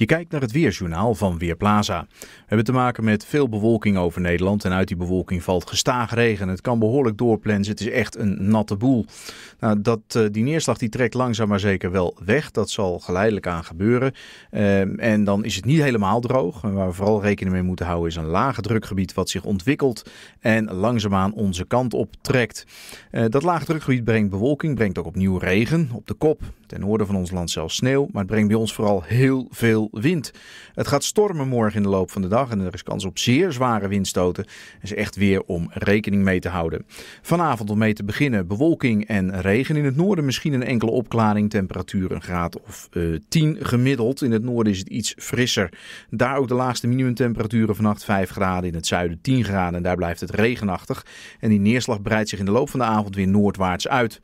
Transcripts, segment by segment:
Je kijkt naar het weerjournaal van Weerplaza. We hebben te maken met veel bewolking over Nederland en uit die bewolking valt gestaag regen. Het kan behoorlijk doorplensen, het is echt een natte boel. Nou, dat, eh, die neerslag die trekt langzaam maar zeker wel weg, dat zal geleidelijk aan gebeuren. Ehm, en dan is het niet helemaal droog. waar we vooral rekening mee moeten houden is een lage drukgebied wat zich ontwikkelt en langzaamaan onze kant op trekt. Eh, dat lage drukgebied brengt bewolking, brengt ook opnieuw regen op de kop. Ten noorden van ons land zelfs sneeuw, maar het brengt bij ons vooral heel veel wind. Het gaat stormen morgen in de loop van de dag en er is kans op zeer zware windstoten. Is echt weer om rekening mee te houden. Vanavond om mee te beginnen bewolking en regen. In het noorden misschien een enkele opklaring. Temperatuur een graad of uh, eh, 10 gemiddeld. In het noorden is het iets frisser. Daar ook de laagste minimumtemperaturen vannacht 5 graden. In het zuiden 10 graden en daar blijft het regenachtig. En die neerslag breidt zich in de loop van de avond weer noordwaarts uit.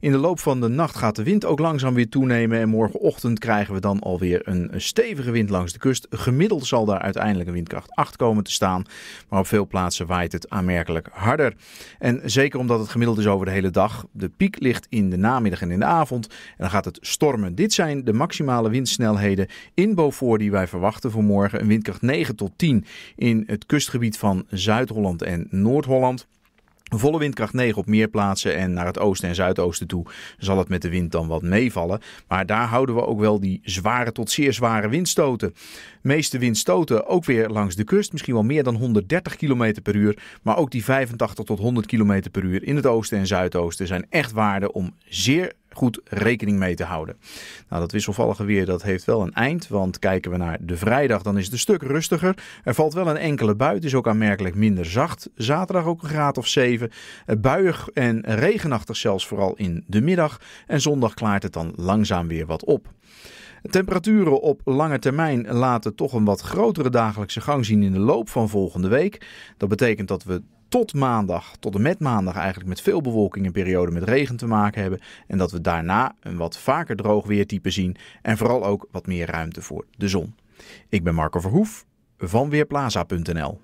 In de loop van de nacht gaat de wind ook langzaam weer toenemen. En morgenochtend krijgen we dan alweer een stevige stevige wind langs de kust. Gemiddeld zal daar uiteindelijk een windkracht 8 komen te staan. Maar op veel plaatsen waait het aanmerkelijk harder. En zeker omdat het gemiddeld is over de hele dag. De piek ligt in de namiddag en in de avond. En dan gaat het stormen. Dit zijn de maximale windsnelheden in Beaufort die wij verwachten voor morgen. Een windkracht 9 tot 10 in het kustgebied van Zuid-Holland en Noord-Holland. Volle windkracht 9 op meer plaatsen en naar het oosten en zuidoosten toe zal het met de wind dan wat meevallen. Maar daar houden we ook wel die zware tot zeer zware windstoten. De meeste windstoten ook weer langs de kust, misschien wel meer dan 130 km per uur. Maar ook die 85 tot 100 km per uur in het oosten en zuidoosten zijn echt waarden om zeer goed rekening mee te houden. Nou, dat wisselvallige weer dat heeft wel een eind. Want kijken we naar de vrijdag, dan is het een stuk rustiger. Er valt wel een enkele bui. Het is ook aanmerkelijk minder zacht. Zaterdag ook een graad of 7. Eh, buiig en regenachtig zelfs vooral in de middag. En zondag klaart het dan langzaam weer wat op. Temperaturen op lange termijn laten toch een wat grotere dagelijkse gang zien in de loop van volgende week. Dat betekent dat we tot maandag, tot en met maandag eigenlijk met veel bewolking en periode met regen te maken hebben. En dat we daarna een wat vaker droog weertype zien en vooral ook wat meer ruimte voor de zon. Ik ben Marco Verhoef van Weerplaza.nl.